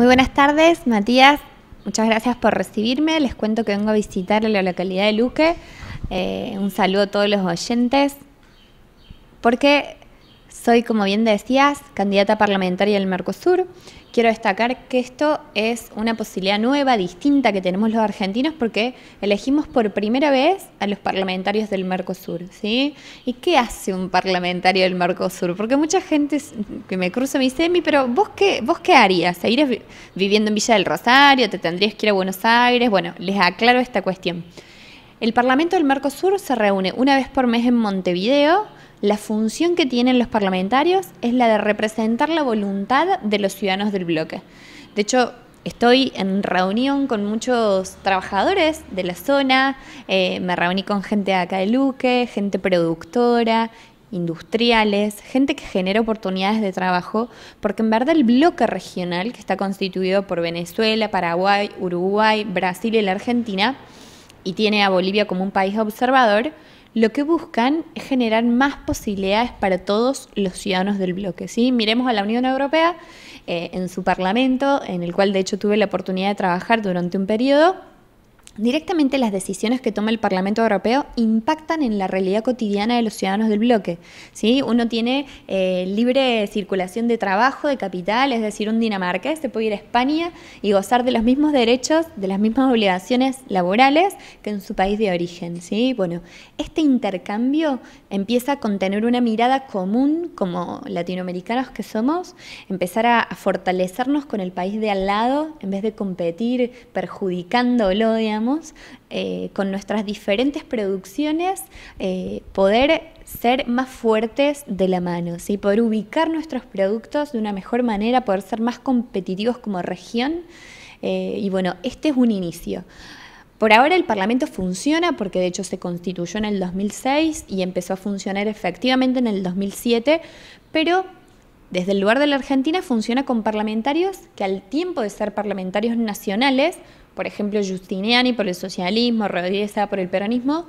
Muy buenas tardes, Matías. Muchas gracias por recibirme. Les cuento que vengo a visitar la localidad de Luque. Eh, un saludo a todos los oyentes. Porque soy, como bien decías, candidata parlamentaria del Mercosur. Quiero destacar que esto es una posibilidad nueva, distinta que tenemos los argentinos porque elegimos por primera vez a los parlamentarios del Mercosur, ¿sí? ¿Y qué hace un parlamentario del Mercosur? Porque mucha gente que me cruza me dice, pero vos qué vos qué harías? viviendo en Villa del Rosario? ¿Te tendrías que ir a Buenos Aires?" Bueno, les aclaro esta cuestión. El Parlamento del Mercosur se reúne una vez por mes en Montevideo la función que tienen los parlamentarios es la de representar la voluntad de los ciudadanos del bloque. De hecho, estoy en reunión con muchos trabajadores de la zona, eh, me reuní con gente de acá de Luque, gente productora, industriales, gente que genera oportunidades de trabajo, porque en verdad el bloque regional que está constituido por Venezuela, Paraguay, Uruguay, Brasil y la Argentina, y tiene a Bolivia como un país observador, lo que buscan es generar más posibilidades para todos los ciudadanos del bloque. ¿sí? Miremos a la Unión Europea eh, en su Parlamento, en el cual de hecho tuve la oportunidad de trabajar durante un periodo. Directamente las decisiones que toma el Parlamento Europeo impactan en la realidad cotidiana de los ciudadanos del bloque. ¿sí? Uno tiene eh, libre circulación de trabajo, de capital, es decir, un dinamarqués se puede ir a España y gozar de los mismos derechos, de las mismas obligaciones laborales que en su país de origen. ¿sí? Bueno, este intercambio empieza a contener una mirada común como latinoamericanos que somos, empezar a, a fortalecernos con el país de al lado en vez de competir perjudicándolo, digamos eh, con nuestras diferentes producciones, eh, poder ser más fuertes de la mano, poder ubicar nuestros productos de una mejor manera, poder ser más competitivos como región. Eh, y bueno, este es un inicio. Por ahora el Parlamento funciona porque de hecho se constituyó en el 2006 y empezó a funcionar efectivamente en el 2007, pero desde el lugar de la Argentina funciona con parlamentarios que al tiempo de ser parlamentarios nacionales por ejemplo, Justiniani por el socialismo, Rodríguez por el peronismo,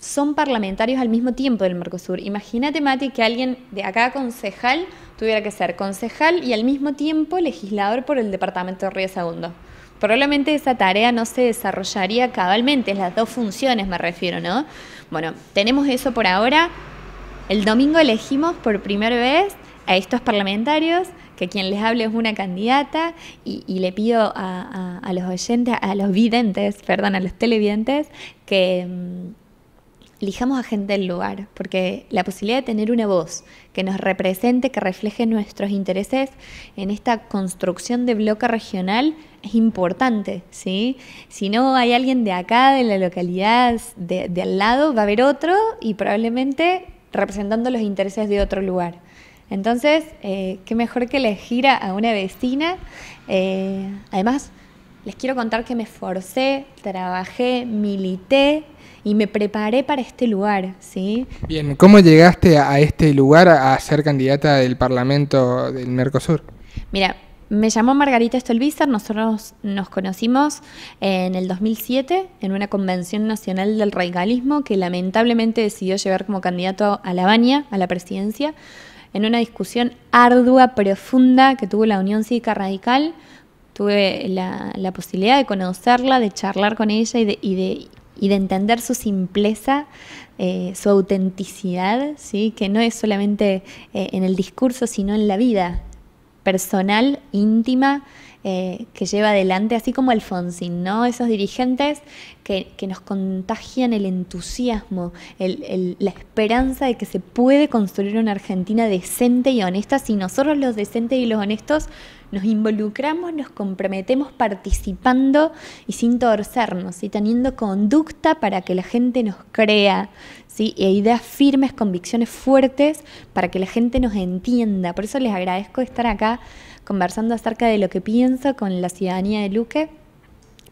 son parlamentarios al mismo tiempo del Mercosur. Imagínate, Mati, que alguien de acá, concejal, tuviera que ser concejal y al mismo tiempo legislador por el departamento de Río Segundo. Probablemente esa tarea no se desarrollaría cabalmente, las dos funciones me refiero, ¿no? Bueno, tenemos eso por ahora. El domingo elegimos por primera vez a estos parlamentarios, que quien les hable es una candidata, y, le pido a, los oyentes, a los videntes, perdón, a los televidentes, que mm, elijamos a gente del lugar, porque la posibilidad de tener una voz que nos represente, que refleje nuestros intereses en esta construcción de bloque regional es importante, ¿sí? Si no hay alguien de acá, de la localidad, de al lado, va a haber otro y probablemente representando los intereses de otro lugar. Entonces, eh, qué mejor que elegir a una vecina. Eh, además, les quiero contar que me esforcé, trabajé, milité y me preparé para este lugar, ¿sí? Bien, ¿cómo llegaste a este lugar a ser candidata del Parlamento del Mercosur? Mira, me llamó Margarita Stolbizer, nosotros nos conocimos en el 2007 en una convención nacional del radicalismo que lamentablemente decidió llevar como candidato a La Baña, a la presidencia en una discusión ardua, profunda que tuvo la Unión Cívica Radical. Tuve la, posibilidad de conocerla, de charlar con ella y de, entender su simpleza, eh, su autenticidad, ¿sí? que no es solamente eh, en el discurso, sino en la vida, personal, íntima, eh, que lleva adelante, así como Alfonsín, ¿no? Esos dirigentes que, nos contagian el entusiasmo, la esperanza de que se puede construir una Argentina decente y honesta si nosotros los decentes y los honestos nos involucramos, nos comprometemos participando y sin torcernos y teniendo conducta para que la gente nos crea ¿sí? e ideas firmes, convicciones fuertes para que la gente nos entienda. Por eso les agradezco estar acá conversando acerca de lo que pienso con la ciudadanía de Luque,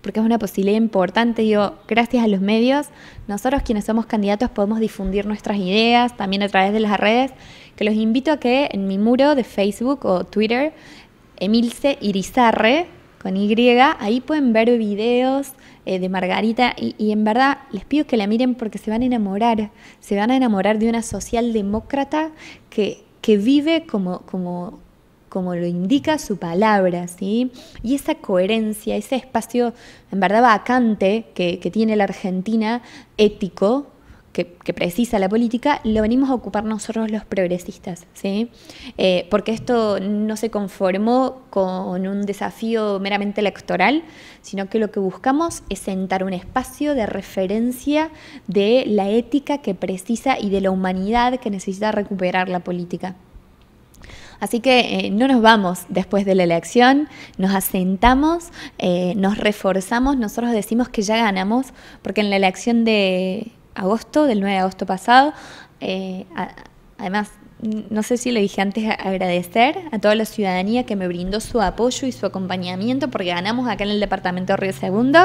porque es una posibilidad importante. gracias a los medios, nosotros quienes somos candidatos podemos difundir nuestras ideas también a través de las redes, que los invito a que en mi muro de Facebook o Twitter, Emilce Irizarre, con Y, ahí pueden ver videos, eh, de Margarita y, en verdad les pido que la miren porque se van a enamorar, se van a enamorar de una socialdemócrata que, que vive como, como, como lo indica su palabra, ¿sí? Y esa coherencia, ese espacio en verdad vacante que, que tiene la Argentina ético, que, precisa la política, lo venimos a ocupar nosotros los progresistas, ¿sí? Eh, porque esto no se conformó con un desafío meramente electoral, sino que lo que buscamos es sentar un espacio de referencia de la ética que precisa y de la humanidad que necesita recuperar la política. Así que eh, no nos vamos después de la elección, nos asentamos, eh, nos reforzamos, nosotros decimos que ya ganamos, porque en la elección de, agosto, del 9 de agosto pasado. Eh, además, no sé si lo dije antes, agradecer a toda la ciudadanía que me brindó su apoyo y su acompañamiento porque ganamos acá en el departamento de Río Segundo.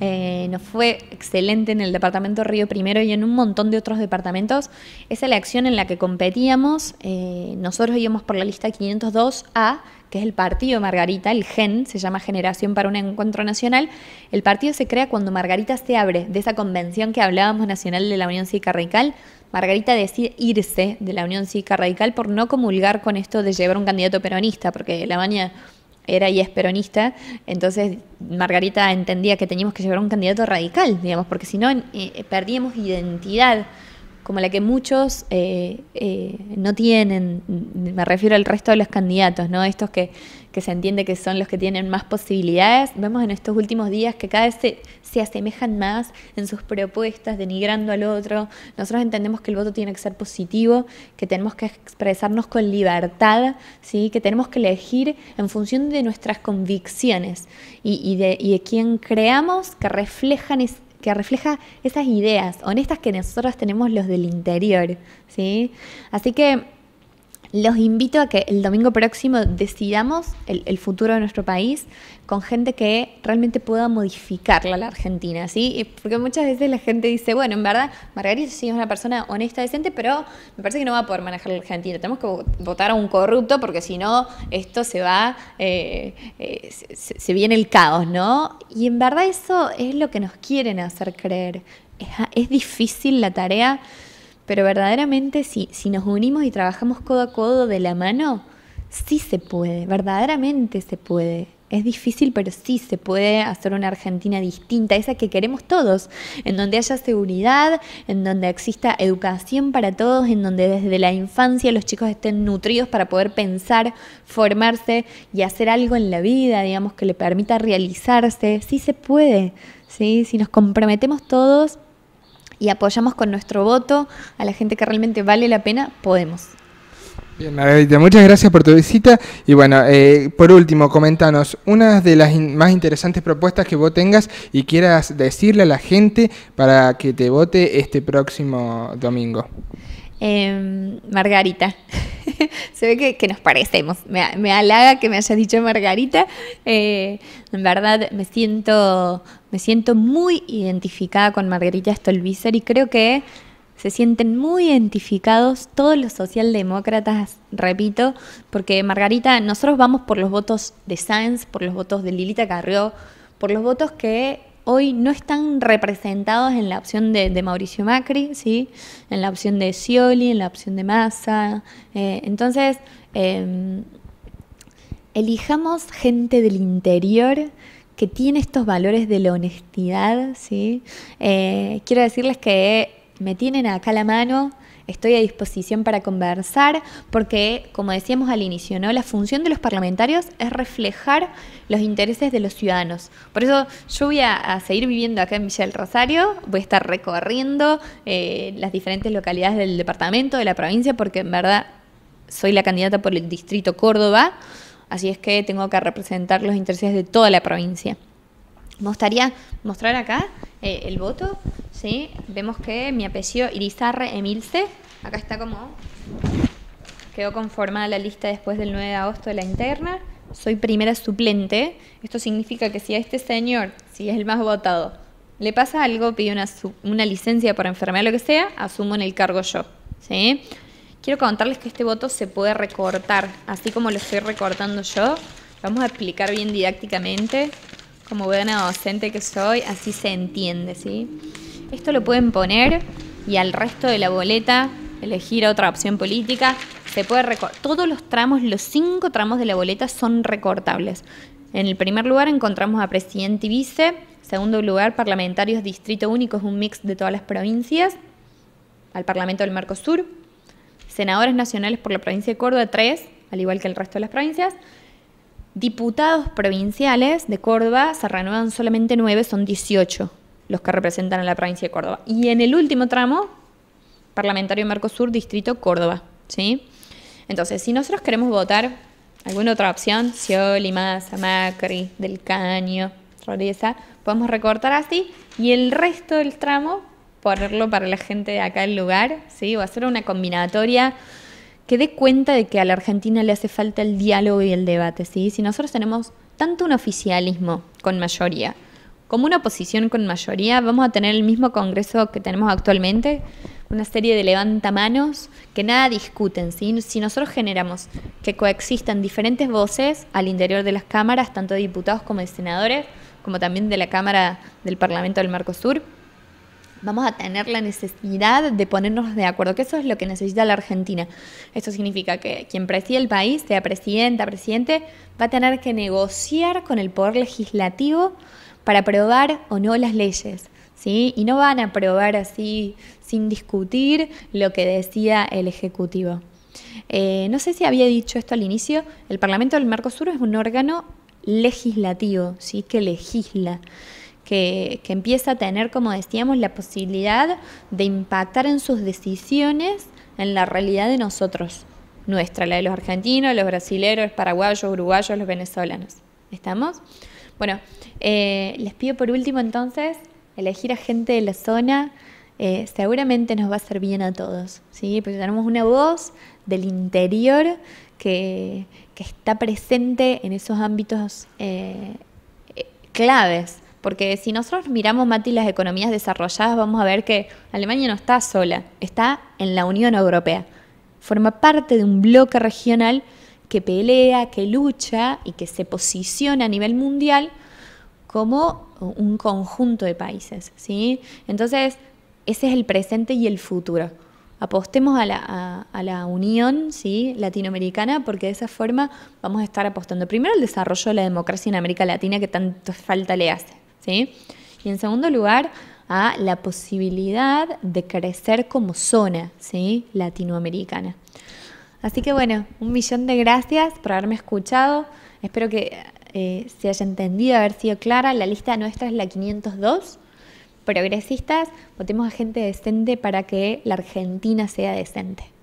Eh, nos fue excelente en el departamento Río Primero y en un montón de otros departamentos. Esa es la acción en la que competíamos. Eh, nosotros íbamos por la lista 502A, que es el partido Margarita, el GEN, se llama Generación para un Encuentro Nacional. El partido se crea cuando Margarita se abre de esa convención que hablábamos nacional de la Unión Cívica Radical. Margarita decide irse de la Unión Cívica Radical por no comulgar con esto de llevar un candidato peronista, porque la mañana era y es peronista, entonces Margarita entendía que teníamos que llevar un candidato radical, digamos, porque si no eh, perdíamos identidad como la que muchos eh, eh, no tienen, me refiero al resto de los candidatos, ¿no? Estos que, se entiende que son los que tienen más posibilidades. Vemos en estos últimos días que cada vez se, asemejan más en sus propuestas, denigrando al otro. Nosotros entendemos que el voto tiene que ser positivo, que tenemos que expresarnos con libertad, ¿sí? que tenemos que elegir en función de nuestras convicciones y, de, y quien creamos que reflejan que refleja esas ideas honestas que nosotros tenemos los del interior, ¿sí? Así que los invito a que el domingo próximo decidamos el, futuro de nuestro país con gente que realmente pueda modificarla la Argentina, ¿sí? Porque muchas veces la gente dice, bueno, en verdad, Margarita sí es una persona honesta, decente, pero me parece que no va a poder manejar la Argentina. Tenemos que votar a un corrupto porque si no, esto se va, eh, eh, se, viene el caos, ¿no? Y en verdad eso es lo que nos quieren hacer creer. es difícil la tarea pero verdaderamente si, si nos unimos y trabajamos codo a codo de la mano, sí se puede, verdaderamente se puede. Es difícil, pero sí se puede hacer una Argentina distinta, esa que queremos todos, en donde haya seguridad, en donde exista educación para todos, en donde desde la infancia los chicos estén nutridos para poder pensar, formarse y hacer algo en la vida, digamos, que le permita realizarse. Sí se puede, ¿sí? si nos comprometemos todos y apoyamos con nuestro voto a la gente que realmente vale la pena, podemos. Bien, Margarita, muchas gracias por tu visita. Y bueno, eh, por último, comentanos una de las más interesantes propuestas que vos tengas y quieras decirle a la gente para que te vote este próximo domingo. Em, Margarita. Se ve que, nos parecemos. Me, halaga que me hayas dicho Margarita. Eh, en verdad me siento me siento muy identificada con Margarita Stolbizer y creo que se sienten muy identificados todos los socialdemócratas, repito, porque Margarita, nosotros vamos por los votos de Sáenz, por los votos de Lilita Carrió, por los votos que hoy no están representados en la opción de, Mauricio Macri, ¿sí? en la opción de Scioli, en la opción de Massa. Eh, entonces, em, elijamos gente del interior que tiene estos valores de la honestidad, ¿sí? Eh, quiero decirles que me tienen acá la mano, estoy a disposición para conversar, porque, como decíamos al inicio, ¿no? la función de los parlamentarios es reflejar los intereses de los ciudadanos. Por eso yo voy a, seguir viviendo acá en Villa del Rosario, voy a estar recorriendo eh, las diferentes localidades del departamento, de la provincia, porque en verdad soy la candidata por el distrito Córdoba. Así es que tengo que representar los intereses de toda la provincia. Me gustaría mostrar acá eh, el voto. ¿sí? Vemos que mi apellido Irizarre Emilce, acá está como... Quedó conformada la lista después del 9 de agosto de la interna. Soy primera suplente. Esto significa que si a este señor, si es el más votado, le pasa algo, pide una, licencia por enfermedad, lo que sea, asumo en el cargo yo. ¿sí? Quiero contarles que este voto se puede recortar, así como lo estoy recortando yo. Vamos a explicar bien didácticamente, como buena docente que soy, así se entiende, ¿sí? Esto lo pueden poner y al resto de la boleta elegir otra opción política. Se puede Todos los tramos, los cinco tramos de la boleta son recortables. En el primer lugar encontramos a presidente y vice. Segundo lugar, parlamentarios distrito único, es un mix de todas las provincias. Al Parlamento del Mercosur senadores nacionales por la provincia de Córdoba, tres, al igual que el resto de las provincias. Diputados provinciales de Córdoba se renuevan solamente nueve, son 18 los que representan a la provincia de Córdoba. Y en el último tramo, parlamentario Mercosur, distrito Córdoba. ¿sí? Entonces, si nosotros queremos votar alguna otra opción, Scioli, Massa, Macri, Del Caño, Rodríguez, podemos recortar así y el resto del tramo ponerlo para la gente de acá del lugar, ¿sí? O hacer una combinatoria que dé cuenta de que a la Argentina le hace falta el diálogo y el debate, ¿sí? Si nosotros tenemos tanto un oficialismo con mayoría como una oposición con mayoría, vamos a tener el mismo Congreso que tenemos actualmente, una serie de levantamanos que nada discuten. ¿sí? Si nosotros generamos que coexistan diferentes voces al interior de las cámaras, tanto de diputados como de senadores, como también de la Cámara del Parlamento del Mercosur, vamos a tener la necesidad de ponernos de acuerdo, que eso es lo que necesita la Argentina. Esto significa que quien preside el país, sea presidenta, presidente, va a tener que negociar con el poder legislativo para aprobar o no las leyes. ¿Sí? Y no van a aprobar así sin discutir lo que decía el Ejecutivo. Eh, no sé si había dicho esto al inicio, el Parlamento del Mercosur es un órgano legislativo, ¿sí? que legisla que, empieza a tener, como decíamos, la posibilidad de impactar en sus decisiones en la realidad de nosotros, nuestra, la de los argentinos, los brasileros, paraguayos, uruguayos, los venezolanos. ¿Estamos? Bueno, eh, les pido por último entonces elegir a gente de la zona. Eh, seguramente nos va a hacer bien a todos, ¿sí? Porque tenemos una voz del interior que, está presente en esos ámbitos eh, claves porque si nosotros miramos, Mati, las economías desarrolladas, vamos a ver que Alemania no está sola, está en la Unión Europea. Forma parte de un bloque regional que pelea, que lucha y que se posiciona a nivel mundial como un conjunto de países. ¿sí? Entonces, ese es el presente y el futuro. Apostemos a la, unión ¿sí? latinoamericana porque de esa forma vamos a estar apostando primero al desarrollo de la democracia en América Latina que tanto falta le hace. ¿sí? Y en segundo lugar, a la posibilidad de crecer como zona ¿sí? latinoamericana. Así que bueno, un millón de gracias por haberme escuchado. Espero que eh, se haya entendido, haber sido clara. La lista nuestra es la 502. Progresistas, votemos a gente decente para que la Argentina sea decente.